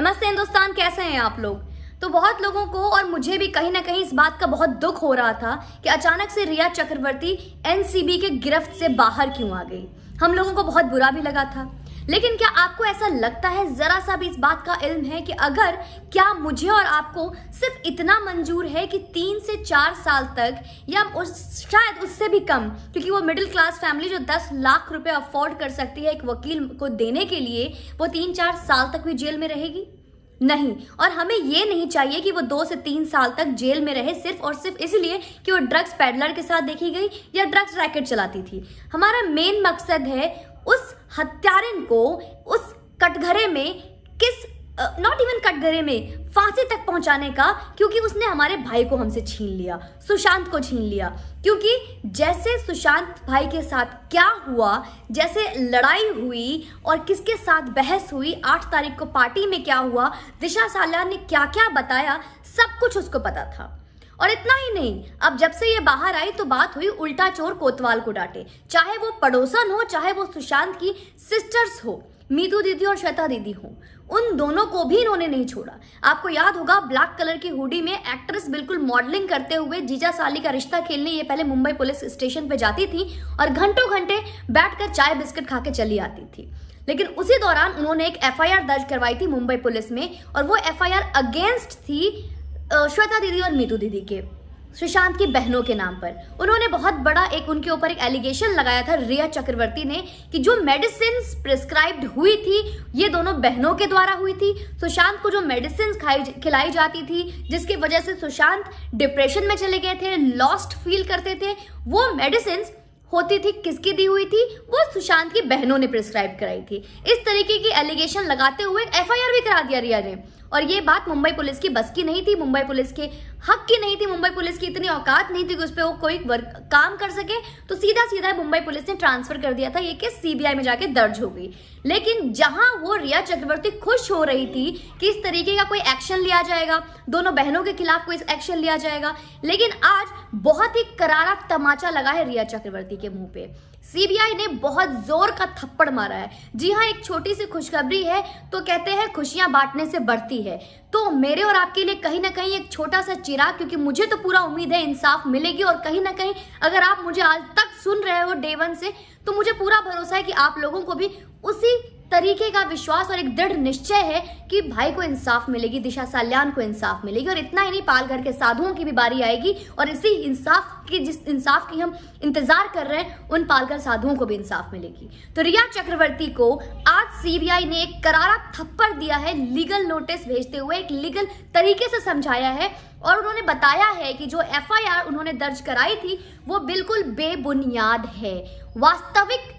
नमस्ते हिंदुस्तान कैसे हैं आप लोग तो बहुत लोगों को और मुझे भी कहीं ना कहीं इस बात का बहुत दुख हो रहा था कि अचानक से रिया चक्रवर्ती एनसीबी के गिरफ्त से बाहर क्यों आ गई हम लोगों को बहुत बुरा भी लगा था लेकिन क्या आपको ऐसा लगता है जरा सा भी इस बात का इल्म है कि अगर क्या मुझे और आपको सिर्फ इतना मंजूर है कि तीन से चार साल तक या उस शायद उससे भी कम क्योंकि वो मिडिल क्लास फैमिली जो दस लाख रुपए अफोर्ड कर सकती है एक वकील को देने के लिए वो तीन चार साल तक भी जेल में रहेगी नहीं और हमें ये नहीं चाहिए कि वो दो से तीन साल तक जेल में रहे सिर्फ और सिर्फ इसलिए कि वो ड्रग्स पैडलर के साथ देखी गई या ड्रग्स रैकेट चलाती थी हमारा मेन मकसद है हत्यारिन को उस कटघरे में किस नॉट इवन कटघरे में फांसी तक पहुंचाने का क्योंकि उसने हमारे भाई को हमसे छीन लिया सुशांत को छीन लिया क्योंकि जैसे सुशांत भाई के साथ क्या हुआ जैसे लड़ाई हुई और किसके साथ बहस हुई आठ तारीख को पार्टी में क्या हुआ दिशा साला ने क्या क्या बताया सब कुछ उसको पता था और इतना ही नहीं अब जब से ये बाहर आई तो बात हुई उल्टा चोर कोतवाल को डांटे चाहे वो पड़ोसन हो चाहे वो सुशांत की सिस्टर्स हो मीतू दीदी और श्वेता दीदी हो उन दोनों को भी इन्होंने नहीं छोड़ा आपको याद होगा ब्लैक कलर की हुडी में एक्ट्रेस बिल्कुल मॉडलिंग करते हुए जीजा साली का रिश्ता खेलने ये पहले मुंबई पुलिस स्टेशन पे जाती थी और घंटों घंटे बैठकर चाय बिस्किट खा के चली आती थी लेकिन उसी दौरान उन्होंने एक एफआईआर दर्ज करवाई थी मुंबई पुलिस में और वो एफआईआर अगेंस्ट थी श्वेता दीदी और मीतू दीदी के सुशांत की बहनों के नाम पर उन्होंने बहुत बड़ा एक उनके ऊपर एक एलिगेशन लगाया था रिया चक्रवर्ती ने कि जो मेडिसिन प्रिस्क्राइब्ड हुई थी ये दोनों बहनों के द्वारा हुई थी सुशांत को जो मेडिसिन खाई खिलाई जाती थी जिसकी वजह से सुशांत डिप्रेशन में चले गए थे लॉस्ट फील करते थे वो मेडिसिन होती थी किसकी दी हुई थी वो सुशांत की बहनों ने प्रिस्क्राइब कराई थी इस तरीके की एलिगेशन लगाते हुए एफआईआर भी करा दिया रिया ने और ये बात मुंबई पुलिस की बस की नहीं थी मुंबई पुलिस के हक की नहीं थी मुंबई पुलिस की इतनी औकात नहीं थी कि उस पर वो कोई वर्क काम कर सके तो सीधा सीधा मुंबई पुलिस ने ट्रांसफर कर दिया था ये केस सीबीआई में जाके दर्ज हो गई लेकिन जहां वो रिया चक्रवर्ती खुश हो रही थी कि इस तरीके का कोई एक्शन लिया जाएगा दोनों बहनों के खिलाफ कोई एक्शन लिया जाएगा लेकिन आज बहुत ही करारा तमाचा लगा है रिया चक्रवर्ती के मुंह पे सीबीआई ने बहुत जोर का थप्पड़ मारा है जी हाँ एक छोटी सी खुशखबरी है तो कहते हैं खुशियां बांटने से बढ़ती है तो मेरे और आपके लिए कहीं ना कहीं एक छोटा सा चिराग क्योंकि मुझे तो पूरा उम्मीद है इंसाफ मिलेगी और कहीं ना कहीं अगर आप मुझे आज तक सुन रहे हो डे वन से तो मुझे पूरा भरोसा है कि आप लोगों को भी उसी तरीके का विश्वास और एक दृढ़ निश्चय है कि भाई को इंसाफ मिलेगी दिशा साल्यान को इंसाफ मिलेगी और इतना ही नहीं पालघर के साधुओं की भी बारी आएगी और इसी इंसाफ की जिस इंसाफ की हम इंतजार कर रहे हैं उन पालघर साधुओं को भी इंसाफ मिलेगी तो रिया चक्रवर्ती को आज सीबीआई ने एक करारा थप्पड़ दिया है लीगल नोटिस भेजते हुए एक लीगल तरीके से समझाया है और उन्होंने बताया है कि जो एफआईआर उन्होंने दर्ज कराई थी वो बिल्कुल बेबुनियाद है वास्तविक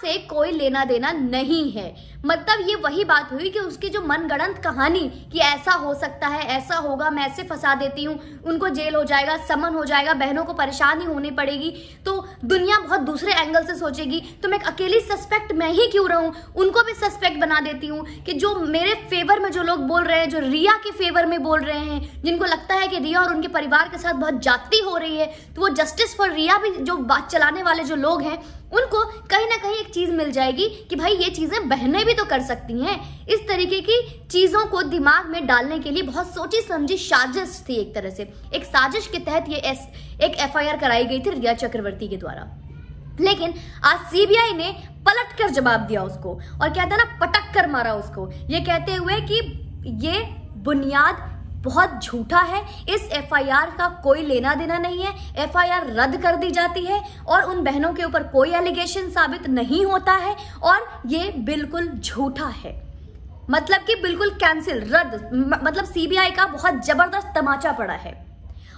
से कोई लेना देना नहीं है मतलब ये वही बात हुई कि उसकी जो मनगढ़ंत कहानी कि ऐसा हो सकता है ऐसा होगा मैं ऐसे फंसा देती हूँ उनको जेल हो जाएगा समन हो जाएगा बहनों को परेशानी होनी पड़ेगी तो दुनिया बहुत दूसरे एंगल से सोचेगी तो मैं अकेली सस्पेक्ट मैं ही क्यों रहूँ उनको भी सस्पेक्ट बना देती हूँ कि जो मेरे फेवर में जो लोग बोल रहे हैं जो रिया के फेवर में बोल रहे हैं जिनको लगता है कि रिया और उनके परिवार के साथ बहुत जाति हो रही है तो वो जस्टिस फॉर रिया भी जो बात चलाने वाले जो लोग हैं उनको कहीं ना कहीं एक चीज़ मिल जाएगी कि भाई ये चीज़ें बहने भी भी तो कर सकती हैं इस तरीके की चीज़ों को दिमाग में डालने के लिए बहुत सोची समझी साजिश थी एक तरह से एक साजिश के तहत ये एस, एक एफआईआर कराई गई थी रिया चक्रवर्ती के द्वारा लेकिन आज सीबीआई ने पलट कर जवाब दिया उसको और कहता ना पटक कर मारा उसको ये कहते हुए कि ये बुनियाद बहुत झूठा है इस एफआईआर का कोई लेना देना नहीं है एफआईआर रद्द कर दी जाती है और उन बहनों के ऊपर कोई एलिगेशन साबित नहीं होता है और ये बिल्कुल झूठा है मतलब कि बिल्कुल कैंसिल रद्द मतलब सीबीआई का बहुत जबरदस्त तमाचा पड़ा है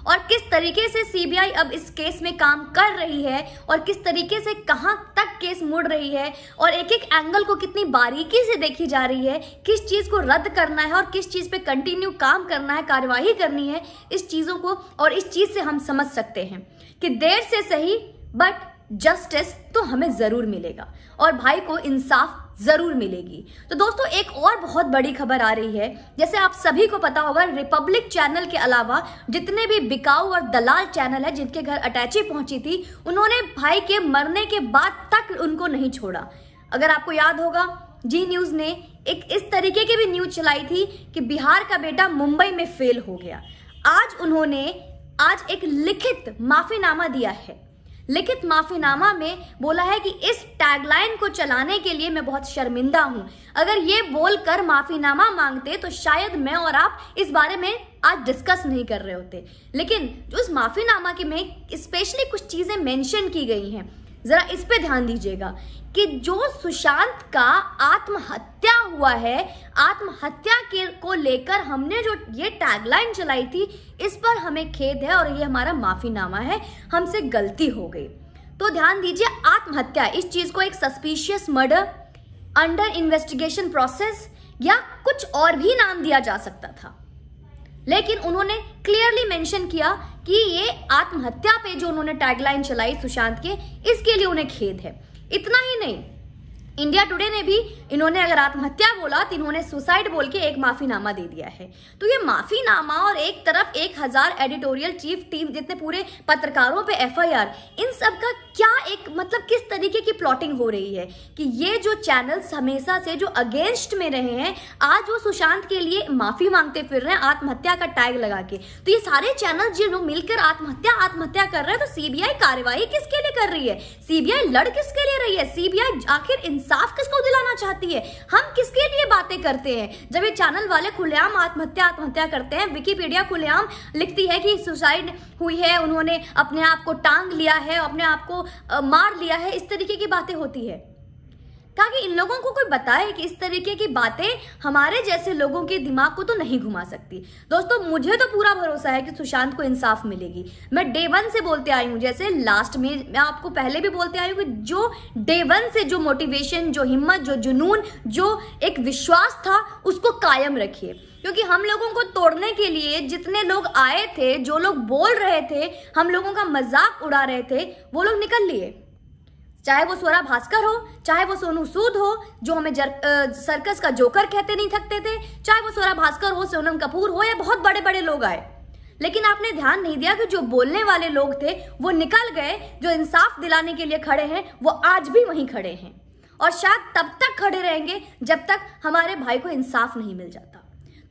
और किस तरीके से सीबीआई अब इस केस में काम कर रही है और किस तरीके से कहां तक केस मुड़ रही है और एक एक एंगल को कितनी बारीकी से देखी जा रही है किस चीज़ को रद्द करना है और किस चीज़ पे कंटिन्यू काम करना है कार्यवाही करनी है इस चीज़ों को और इस चीज़ से हम समझ सकते हैं कि देर से सही बट जस्टिस तो हमें ज़रूर मिलेगा और भाई को इंसाफ ज़रूर मिलेगी तो दोस्तों एक और बहुत बड़ी खबर आ रही है जैसे आप सभी को पता होगा रिपब्लिक चैनल के अलावा जितने भी बिकाऊ और दलाल चैनल है जिनके घर अटैची पहुंची थी उन्होंने भाई के मरने के बाद तक उनको नहीं छोड़ा अगर आपको याद होगा जी न्यूज़ ने एक इस तरीके की भी न्यूज़ चलाई थी कि बिहार का बेटा मुंबई में फेल हो गया आज उन्होंने आज एक लिखित माफीनामा दिया है लिखित माफीनामा में बोला है कि इस टैगलाइन को चलाने के लिए मैं बहुत शर्मिंदा हूं अगर ये बोलकर माफीनामा मांगते तो शायद मैं और आप इस बारे में आज डिस्कस नहीं कर रहे होते लेकिन उस माफीनामा के में स्पेशली कुछ चीजें मेंशन की गई हैं जरा इस पे ध्यान दीजिएगा कि जो सुशांत का आत्महत्या हत्या हुआ है आत्महत्या के को लेकर हमने जो ये टैगलाइन चलाई थी इस पर हमें खेद है और ये हमारा माफीनामा है हमसे गलती हो गई तो ध्यान दीजिए आत्महत्या इस चीज को एक suspicious murder under investigation process या कुछ और भी नाम दिया जा सकता था लेकिन उन्होंने क्लियरली मेंशन किया कि ये आत्महत्या पे जो उन्होंने टैगलाइन चलाई सुशांत के इसके लिए उन्हें खेद है इतना ही नहीं इंडिया टुडे ने भी इन्होंने अगर आत्महत्या बोला तो इन्होंने सुसाइड बोल के एक माफीनामा दे दिया है तो ये माफीनामा और एक तरफ एक हजार एडिटोरियल चीफ टीम जितने पूरे पत्रकारों पे एफआईआर इन सब का क्या एक मतलब किस तरीके की प्लॉटिंग हो रही है कि ये जो चैनल्स हमेशा से जो अगेंस्ट में रहे हैं आज वो सुशांत के लिए माफी मांगते फिर रहे हैं आत्महत्या का टैग लगा के तो ये सारे चैनल जो लोग मिलकर आत्महत्या आत्महत्या कर रहे हैं तो सीबीआई कार्यवाही किसके लिए कर रही है सीबीआई लड़ किसके लिए रही है सीबीआई आखिर इंसाफ किसको दिलाना चाहती है हम किसके लिए बातें करते हैं जब ये चैनल वाले खुलेआम आत्महत्या आत्महत्या करते हैं विकीपीडिया खुलेआम लिखती है कि सुसाइड हुई है उन्होंने अपने आप को टांग लिया है अपने आप को मार लिया है इस तरीके की बातें होती है ताकि इन लोगों को कोई बताए कि इस तरीके की बातें हमारे जैसे लोगों के दिमाग को तो नहीं घुमा सकती दोस्तों मुझे तो पूरा भरोसा है कि सुशांत को इंसाफ मिलेगी मैं डे वन से बोलते आई हूँ जैसे लास्ट में मैं आपको पहले भी बोलते आई हूँ कि जो डे वन से जो मोटिवेशन जो हिम्मत जो जुनून जो एक विश्वास था उसको कायम रखिए क्योंकि हम लोगों को तोड़ने के लिए जितने लोग आए थे जो लोग बोल रहे थे हम लोगों का मजाक उड़ा रहे थे वो लोग निकल लिए चाहे वो स्वरा भास्कर हो चाहे वो सोनू सूद हो जो हमें जर, आ, सर्कस का जोकर कहते नहीं थकते थे चाहे वो स्वरा भास्कर हो सोनम कपूर हो या बहुत बड़े बड़े लोग आए लेकिन आपने ध्यान नहीं दिया कि जो बोलने वाले लोग थे वो निकल गए जो इंसाफ दिलाने के लिए खड़े हैं वो आज भी वहीं खड़े हैं और शायद तब तक खड़े रहेंगे जब तक हमारे भाई को इंसाफ नहीं मिल जाता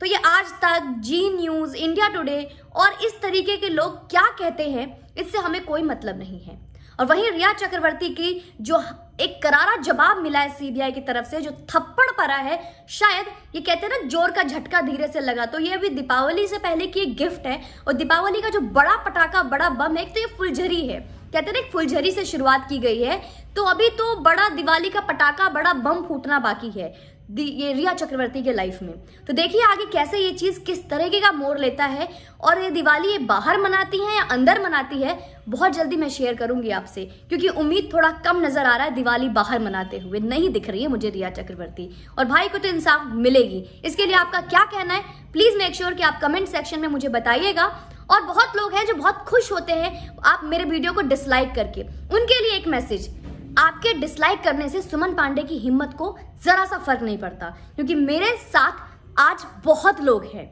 तो ये आज तक जी न्यूज़ इंडिया टुडे और इस तरीके के लोग क्या कहते हैं इससे हमें कोई मतलब नहीं है और वहीं रिया चक्रवर्ती की जो एक करारा जवाब मिला है सीबीआई की तरफ से जो थप्पड़ पड़ा है शायद ये कहते हैं ना जोर का झटका धीरे से लगा तो ये अभी दीपावली से पहले की एक गिफ्ट है और दीपावली का जो बड़ा पटाखा बड़ा बम है तो ये फुलझरी है कहते हैं ना एक फुलझरी से शुरुआत की गई है तो अभी तो बड़ा दिवाली का पटाखा बड़ा बम फूटना बाकी है ये रिया चक्रवर्ती के लाइफ में तो देखिए आगे कैसे ये चीज़ किस तरीके का मोड़ लेता है और ये दिवाली ये बाहर मनाती है या अंदर मनाती है बहुत जल्दी मैं शेयर करूंगी आपसे क्योंकि उम्मीद थोड़ा कम नज़र आ रहा है दिवाली बाहर मनाते हुए नहीं दिख रही है मुझे रिया चक्रवर्ती और भाई को तो इंसाफ मिलेगी इसके लिए आपका क्या कहना है प्लीज़ मेक श्योर कि आप कमेंट सेक्शन में मुझे बताइएगा और बहुत लोग हैं जो बहुत खुश होते हैं आप मेरे वीडियो को डिसलाइक करके उनके लिए एक मैसेज आपके डिसलाइक करने से सुमन पांडे की हिम्मत को जरा सा फर्क नहीं पड़ता क्योंकि मेरे साथ आज बहुत लोग हैं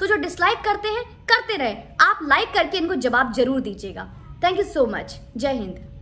तो जो डिसलाइक करते हैं करते रहे आप लाइक करके इनको जवाब जरूर दीजिएगा थैंक यू सो मच जय हिंद